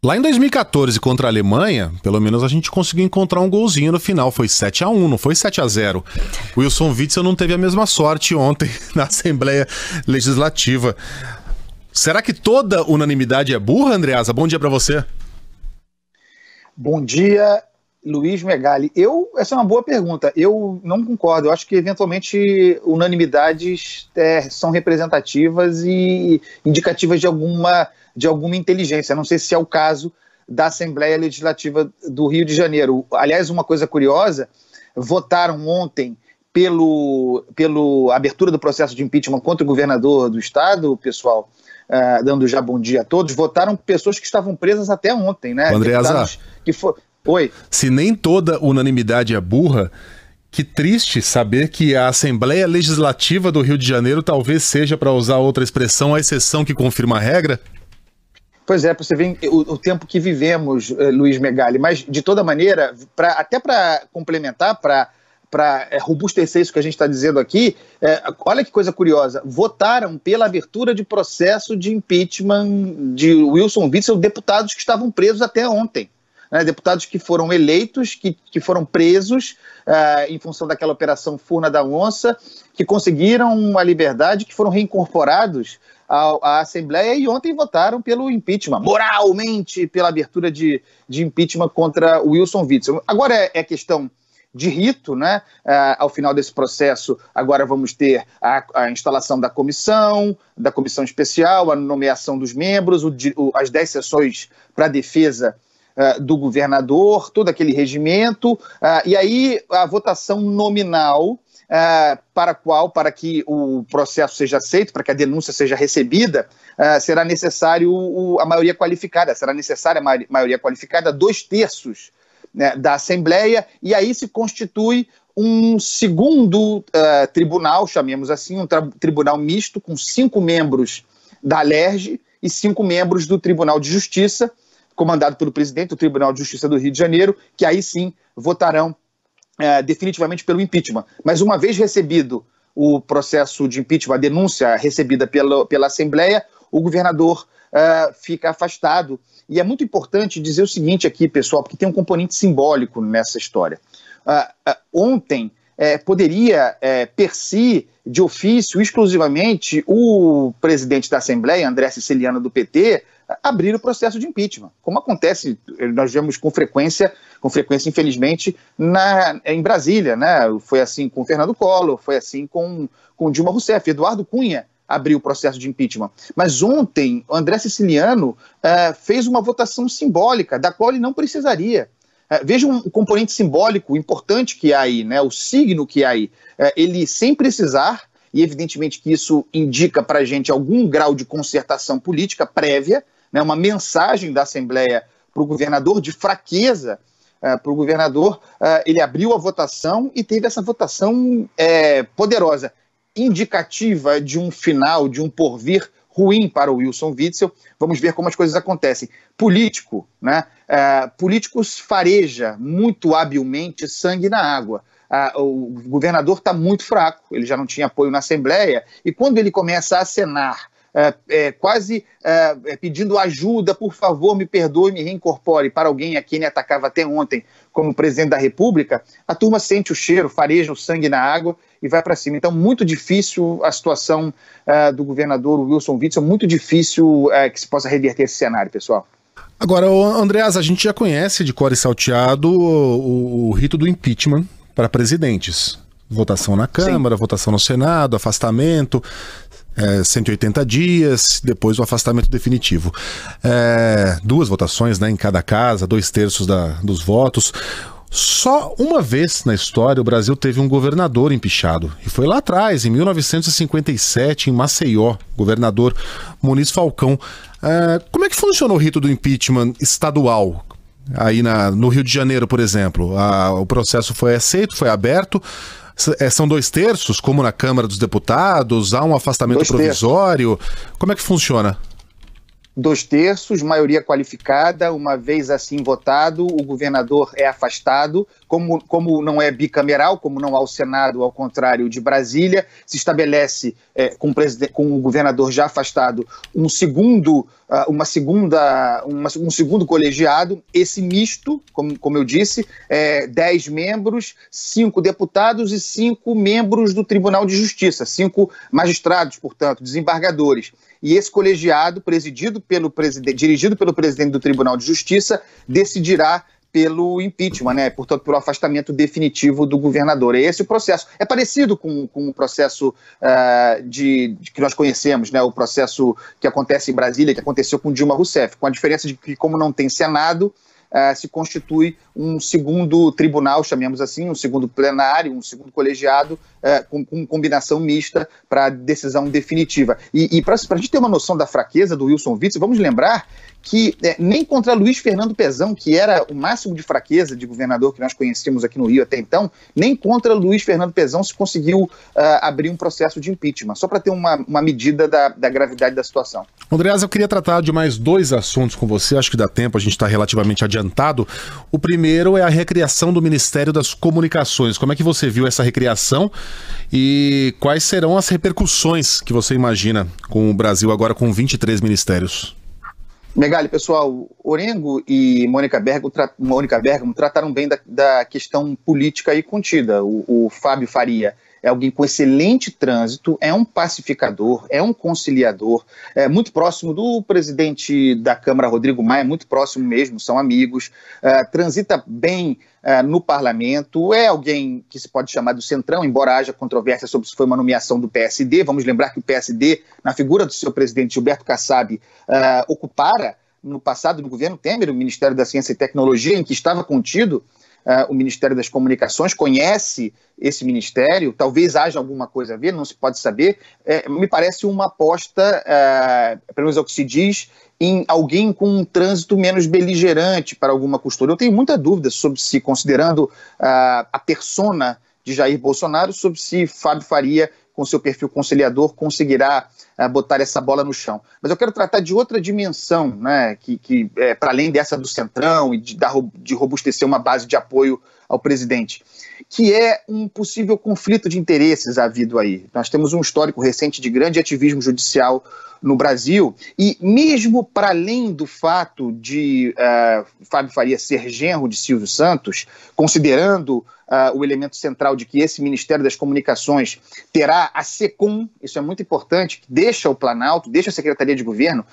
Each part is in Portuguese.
Lá em 2014 contra a Alemanha, pelo menos a gente conseguiu encontrar um golzinho no final. Foi 7 a 1 não foi 7 a 0 Wilson Witzel não teve a mesma sorte ontem na Assembleia Legislativa. Será que toda unanimidade é burra, Andreasa? Bom dia para você. Bom dia. Luiz Megali, eu essa é uma boa pergunta. Eu não concordo. Eu acho que eventualmente unanimidades é, são representativas e indicativas de alguma de alguma inteligência. Não sei se é o caso da Assembleia Legislativa do Rio de Janeiro. Aliás, uma coisa curiosa, votaram ontem pelo pelo abertura do processo de impeachment contra o governador do estado, pessoal. Uh, dando já bom dia a todos, votaram pessoas que estavam presas até ontem, né? O André Azar. Que for, Oi. Se nem toda unanimidade é burra, que triste saber que a Assembleia Legislativa do Rio de Janeiro talvez seja, para usar outra expressão, a exceção que confirma a regra? Pois é, você vê o, o tempo que vivemos, eh, Luiz Megali, mas de toda maneira, pra, até para complementar, para é, eh, robustecer isso que a gente está dizendo aqui, é, olha que coisa curiosa, votaram pela abertura de processo de impeachment de Wilson Witzel, deputados que estavam presos até ontem né, deputados que foram eleitos, que, que foram presos uh, em função daquela operação Furna da Onça, que conseguiram a liberdade, que foram reincorporados à, à, Assembleia e ontem votaram pelo impeachment, moralmente, pela abertura de, de impeachment contra Wilson Witzel. Agora é, é questão de rito, né? Ah, ao final desse processo, agora vamos ter a, a, instalação da comissão, da comissão especial, a nomeação dos membros, o, o, as dez sessões para defesa eh, do governador, todo aquele regimento, uh, e aí a votação nominal. Eh, para qual, para que o processo seja aceito, para que a denúncia seja recebida, será necessário o, a maioria qualificada, será necessária a maioria qualificada, dois terços né, da Assembleia, e aí se constitui um segundo uh, tribunal, chamemos assim, um tribunal misto, com cinco membros da LERJ e cinco membros do Tribunal de Justiça, comandado pelo presidente do Tribunal de Justiça do Rio de Janeiro, que aí sim votarão é, definitivamente pelo impeachment. Mas uma vez recebido o processo de impeachment, a denúncia recebida pela, pela Assembleia, o governador é, fica afastado. E é muito importante dizer o seguinte aqui, pessoal, porque tem um componente simbólico nessa história. Uh, uh, ontem poderia, per si, de ofício, exclusivamente, o presidente da Assembleia, André Siciliano do PT, abrir o processo de impeachment, como acontece, eh, nós vemos com frequência, com frequência, infelizmente, na, em Brasília, né? Foi assim com Fernando Collor, foi assim com, com Dilma Rousseff, Eduardo Cunha abriu o processo de impeachment. Mas ontem, André Siciliano eh, fez uma votação simbólica, da qual ele não precisaria. Eh, veja um componente simbólico importante que há aí, né? o signo que há aí. ele, sem precisar, e evidentemente que isso indica para a gente algum grau de concertação política prévia, né, uma mensagem da Assembleia para o governador de fraqueza. Eh, para o governador, eh, ele abriu a votação e teve essa votação é, poderosa, indicativa de um final, de um porvir ruim para o Wilson Witzel. Vamos ver como as coisas acontecem. Político, né? políticos fareja muito habilmente sangue na água. Ah, o governador está muito fraco, ele já não tinha apoio na Assembleia, e quando ele começa a acenar é, é, quase é, é, pedindo ajuda, por favor, me perdoe, me reincorpore para alguém a quem ele atacava até ontem como presidente da República, a turma sente o cheiro, fareja o sangue na água e vai para cima. Então, muito difícil a situação é, do governador Wilson Witzel, muito difícil que se possa reverter esse cenário, pessoal. Agora, Andreas, a gente já conhece de core salteado o, o rito do impeachment para presidentes votação na Câmara, Sim. votação no Senado, afastamento é, 180 dias, depois o afastamento definitivo. É, duas votações né, em cada casa, dois terços da, dos votos. Só uma vez na história o Brasil teve um governador empichado. E foi lá atrás, em 1957, em Maceió, governador Muniz Falcão. É, como é que funcionou o rito do impeachment estadual? Aí na, no Rio de Janeiro, por exemplo, a, o processo foi aceito, foi aberto. É, são dois terços, como na Câmara dos Deputados? Há um afastamento dois provisório? Terços. Como é que funciona? dois terços, maioria qualificada, uma vez assim votado, o governador é afastado. Como, como não é bicameral, como não há o Senado, ao contrário de Brasília, se estabelece é, com, o com o governador já afastado um segundo, ah, uma segunda, uma, um segundo colegiado, esse misto, como, como eu disse, é, dez membros, cinco deputados e cinco membros do Tribunal de Justiça, cinco magistrados, portanto, desembargadores e esse colegiado, presidido pelo presidente, dirigido pelo presidente do Tribunal de Justiça, decidirá pelo impeachment, né? portanto, pelo afastamento definitivo do governador. É esse o processo. É parecido com, com o processo uh, de, de, que nós conhecemos, né? o processo que acontece em Brasília, que aconteceu com Dilma Rousseff, com a diferença de que, como não tem Senado, é, se constitui um segundo tribunal, chamemos assim, um segundo plenário, um segundo colegiado, é, com, com, combinação mista para decisão definitiva. E, e para a gente ter uma noção da fraqueza do Wilson Witzel, vamos lembrar que é, nem contra Luiz Fernando Pezão, que era o máximo de fraqueza de governador que nós conhecíamos aqui no Rio até então, nem contra Luiz Fernando Pezão se conseguiu uh, abrir um processo de impeachment, só para ter uma, uma medida da, da gravidade da situação. Andreas, eu queria tratar de mais dois assuntos com você, acho que dá tempo, a gente está relativamente adiantado adiantado. O primeiro é a recriação do Ministério das Comunicações. Como é que você viu essa recriação e quais serão as repercussões que você imagina com o Brasil agora com 23 ministérios? Megali, pessoal, Orengo e Mônica Bergamo, tra Mônica Bergamo trataram bem da, da, questão política aí contida. O, o Fábio Faria é alguém com excelente trânsito, é um pacificador, é um conciliador, é muito próximo do presidente da Câmara, Rodrigo Maia, muito próximo mesmo, são amigos, é, transita bem é, no parlamento, é alguém que se pode chamar do centrão, embora haja controvérsia sobre se foi uma nomeação do PSD. Vamos lembrar que o PSD, na figura do seu presidente Gilberto Kassab, é, ocupara no passado do governo Temer o Ministério da Ciência e Tecnologia, em que estava contido é, o Ministério das Comunicações, conhece esse ministério, talvez haja alguma coisa a ver, não se pode saber. É, me parece uma aposta, pelo menos é o que se diz, em alguém com um trânsito menos beligerante para alguma costura. Eu tenho muita dúvida sobre se, considerando uh, a persona de Jair Bolsonaro, sobre se Fábio Faria com seu perfil conciliador, conseguirá eh, botar essa bola no chão. Mas eu quero tratar de outra dimensão, né, que, que é, para além dessa do Centrão e de, de robustecer uma base de apoio ao presidente, que é um possível conflito de interesses havido aí. Nós temos um histórico recente de grande ativismo judicial no Brasil. E mesmo para além do fato de uh, Fábio Faria ser genro de Silvio Santos, considerando uh, o elemento central de que esse Ministério das Comunicações terá a SECOM, isso é muito importante, que deixa o Planalto, deixa a Secretaria de Governo,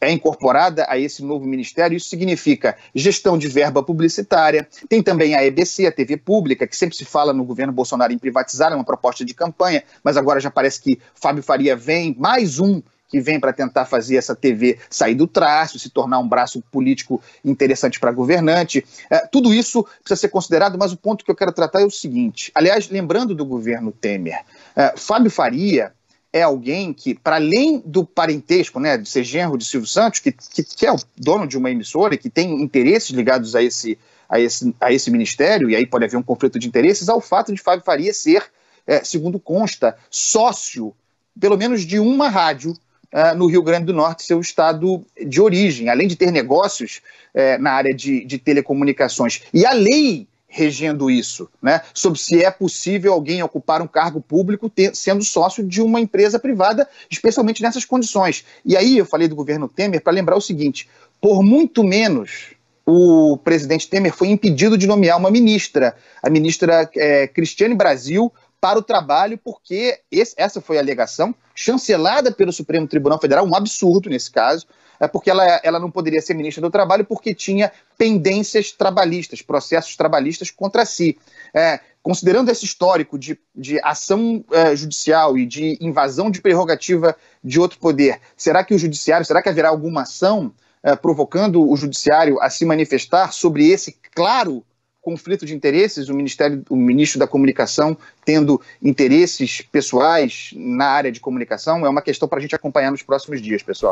é incorporada a esse novo ministério, isso significa gestão de verba publicitária, tem também a EBC, a TV Pública, que sempre se fala no governo Bolsonaro em privatizar, é uma proposta de campanha, mas agora já parece que Fábio Faria vem, mais um que vem para tentar fazer essa TV sair do traço, se tornar um braço político interessante para governante. É, tudo isso precisa ser considerado, mas o ponto que eu quero tratar é o seguinte: aliás, lembrando do governo Temer, é, Fábio Faria é alguém que, para além do parentesco, né, de ser genro de Silvio Santos, que, que, que é o dono de uma emissora e que tem interesses ligados a esse, a, esse, a esse ministério, e aí pode haver um conflito de interesses, ao fato de Fábio Faria ser, é, segundo consta, sócio, pelo menos de uma rádio uh, no Rio Grande do Norte, seu estado de origem, além de ter negócios uh, na área de, de telecomunicações. E a lei regendo isso, né? Sobre se é possível alguém ocupar um cargo público ter, sendo sócio de uma empresa privada, especialmente nessas condições. E aí eu falei do governo Temer para lembrar o seguinte: por muito menos o presidente Temer foi impedido de nomear uma ministra, a ministra é, Cristiane Brasil, para o trabalho, porque esse, essa foi a alegação chancelada pelo Supremo Tribunal Federal, um absurdo nesse caso, é porque ela, ela não poderia ser ministra do Trabalho porque tinha pendências trabalhistas, processos trabalhistas contra si. É, considerando esse histórico de, de ação é, judicial e de invasão de prerrogativa de outro poder, será que o judiciário, será que haverá alguma ação é, provocando o judiciário a se manifestar sobre esse claro conflito de interesses, o ministério, o ministro da comunicação tendo interesses pessoais na área de comunicação, é uma questão para a gente acompanhar nos próximos dias, pessoal.